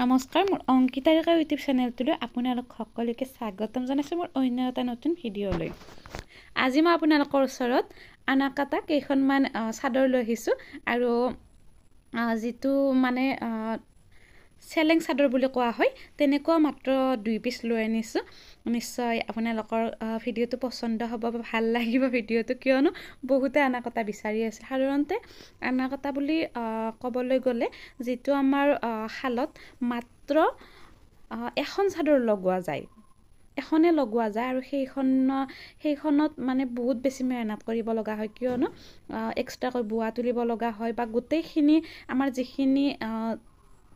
নমস্কাৰ মোৰ অংকিতা ডেকা ইউটিউব চেনেলটোলৈ আপোনালোক সকলোকে স্বাগতম জনাইছোঁ মোৰ অন্য এটা নতুন ভিডিঅ'লৈ আজি মই আপোনালোকৰ ওচৰত আনাকাটা কেইখনমান চাদৰ লৈ আহিছোঁ আৰু যিটো মানে চেলেং চাদৰ বুলি কোৱা হয় তেনেকুৱা মাত্ৰ দুই পিচ লৈ আনিছোঁ নিশ্চয় আপোনালোকৰ ভিডিঅ'টো পচন্দ হ'ব বা ভাল লাগিব ভিডিঅ'টো কিয়নো বহুতে কটা বিচাৰি আছে সাধাৰণতে কটা বুলি ক'বলৈ গ'লে যিটো আমাৰ শালত মাত্ৰ এখন চাদৰ লগোৱা যায় এখনে লগোৱা যায় আৰু সেইখন সেইখনত মানে বহুত বেছি মেহনত কৰিব লগা হয় কিয়নো এক্সট্ৰাকৈ বোৱা তুলিব লগা হয় বা গোটেইখিনি আমাৰ যিখিনি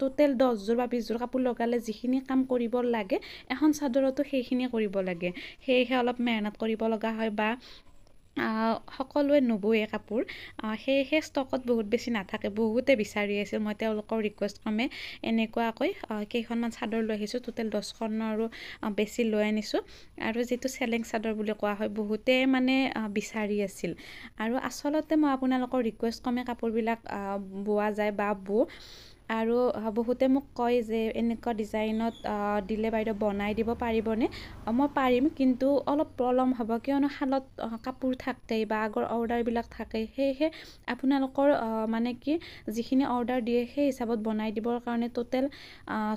টোটেল দহযোৰ বা বিছযোৰ কাপোৰ লগালে যিখিনি কাম কৰিব লাগে এখন চাদৰতো সেইখিনিয়ে কৰিব লাগে সেয়েহে অলপ মেহনত কৰিব লগা হয় বা সকলোৱে নুবোৱে কাপোৰ সেয়েহে ষ্টকত বহুত বেছি নাথাকে বহুতে বিচাৰি আছিল মই তেওঁলোকৰ ৰিকুৱেষ্ট ৰিকুৱেষ্টক্ৰমে এনেকুৱাকৈ কেইখনমান চাদৰ লৈ আহিছোঁ টোটেল দহখনৰো বেছি লৈ আনিছোঁ আৰু যিটো চেলেং চাদৰ বুলি কোৱা হয় বহুতে মানে বিচাৰি আছিল আৰু আচলতে মই আপোনালোকৰ ৰিকুৱেষ্ট ৰিকুৱেষ্টক্ৰমে কাপোৰবিলাক বোৱা যায় বা বোওঁ আৰু বহুতে মোক কয় যে এনেকুৱা ডিজাইনত দিলে বাইদেউ বনাই দিব পাৰিবনে মই পাৰিম কিন্তু অলপ পলম হ'ব কিয়নো শালত কাপোৰ থাকেই বা আগৰ অৰ্ডাৰবিলাক থাকেই সেয়েহে আপোনালোকৰ মানে কি যিখিনি অৰ্ডাৰ দিয়ে সেই হিচাপত বনাই দিবৰ কাৰণে টোটেল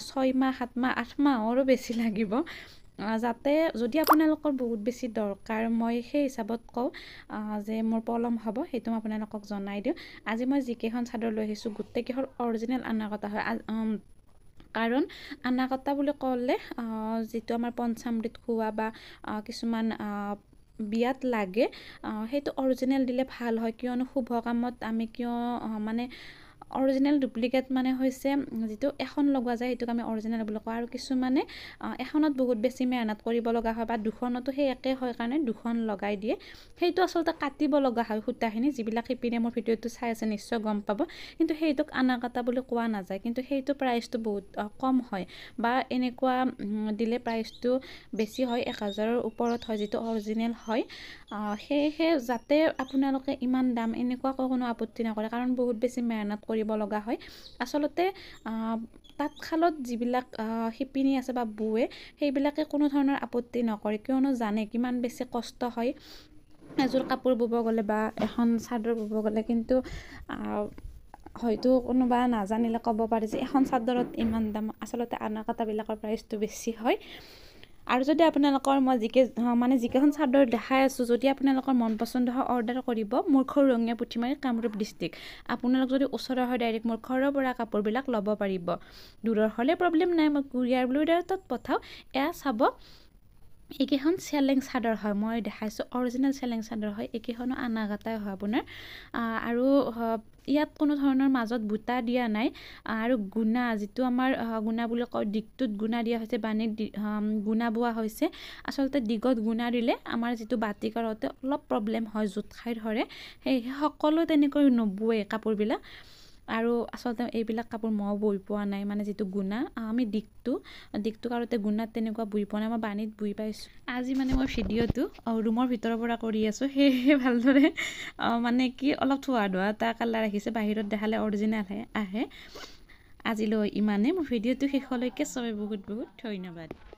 ছয়মাহ সাতমাহ আঠমাহৰো বেছি লাগিব যাতে যদি আপোনালোকৰ বহুত বেছি দৰকাৰ মই সেই হিচাপত কওঁ যে মোৰ পলম হ'ব সেইটো মই আপোনালোকক জনাই দিওঁ আজি মই যিকেইখন চাদৰ লৈ আহিছোঁ গোটেইকেইখন অৰিজিনেল আনাগতা হয় কাৰণ আনাগতা বুলি ক'লে যিটো আমাৰ পঞ্চামৃত খোৱা বা কিছুমান বিয়াত লাগে সেইটো অৰিজিনেল দিলে ভাল হয় কিয়নো শুভ কামত আমি কিয় মানে অৰিজিনেল ডুপ্লিকেট মানে হৈছে যিটো এখন লগোৱা যায় সেইটোক আমি অৰিজিনেল বুলি কওঁ আৰু কিছুমানে এখনত বহুত বেছি মেহনত কৰিব লগা হয় বা দুখনতো সেই একে হয় কাৰণে দুখন লগাই দিয়ে সেইটো আচলতে কাটিব লগা হয় সূতাখিনি যিবিলাক শিপিনে মোৰ ভিডিঅ'টো চাই আছে নিশ্চয় গম পাব কিন্তু সেইটোক আনা কাটা বুলি কোৱা নাযায় কিন্তু সেইটো প্ৰাইচটো বহুত কম হয় বা এনেকুৱা দিলে প্ৰাইচটো বেছি হয় এক হাজাৰৰ ওপৰত হয় যিটো অৰিজিনেল হয় সেয়েহে যাতে আপোনালোকে ইমান দাম এনেকুৱাকৈ কোনো আপত্তি নকৰে কাৰণ বহুত বেছি মেহনত কৰি কৰিব লগা হয় আচলতে তাঁতশালত যিবিলাক শিপিনী আছে বা বুৱে সেইবিলাকে কোনো ধৰণৰ আপত্তি নকৰে কিয়নো জানে কিমান বেছি কষ্ট হয় এযোৰ কাপোৰ বব গ'লে বা এখন চাদৰ বব গ'লে কিন্তু হয়তো কোনোবা নাজানিলে ক'ব পাৰে যে এখন চাদৰত ইমান দাম আচলতে আনা কটাবিলাকৰ প্ৰাইচটো বেছি হয় আৰু যদি আপোনালোকৰ মই যিকে মানে যিকেইখন চাদৰ দেখাই আছোঁ যদি আপোনালোকৰ মন পচন্দ হয় অৰ্ডাৰ কৰিব মূৰ্খৰ ৰঙীয়া পুথিমাৰী কামৰূপ ডিষ্ট্ৰিক্ট আপোনালোক যদি ওচৰৰ হয় ডাইৰেক্ট মোৰ ঘৰৰ পৰা কাপোৰবিলাক ল'ব পাৰিব দূৰৰ হ'লে প্ৰব্লেম নাই মই কুৰিয়াৰ ব্লুইডাৰ পঠাওঁ এয়া চাব এইকেইখন চেলেং চাদৰ হয় মই দেখাইছোঁ অৰিজিনেল চেলেং চাদৰ হয় এইকেইখনো আনাগাটাই হয় আপোনাৰ আৰু ইয়াত কোনো ধৰণৰ মাজত বুটা দিয়া নাই আৰু গুণা যিটো আমাৰ গুণা বুলি কয় দিগটোত গুণা দিয়া হৈছে বাণীত গুণা বোৱা হৈছে আচলতে দিগত গুণা দিলে আমাৰ যিটো বাতি কৰোঁতে অলপ প্ৰব্লেম হয় জোঁট খাই ধৰে সেয়েহে সকলো তেনেকৈ নবোৱে কাপোৰবিলাক আৰু আচলতে এইবিলাক কাপোৰ মই বৈ পোৱা নাই মানে যিটো গুণা আমি দিগটো দিগটোক কাৰোতে গুণাত তেনেকুৱা বুই পোৱা নাই মই বাণীত বুই পাইছোঁ আজি মানে মই ভিডিঅ'টো ৰুমৰ ভিতৰৰ পৰা কৰি আছোঁ সেয়েহে ভালদৰে মানে কি অলপ থোৱা ধোৱা এটা কালাৰ ৰাখিছে বাহিৰত দেখালে অৰিজিনেল আহে আজিলৈ ইমানেই মোৰ ভিডিঅ'টো শেষলৈকে চবেই বহুত বহুত ধন্যবাদ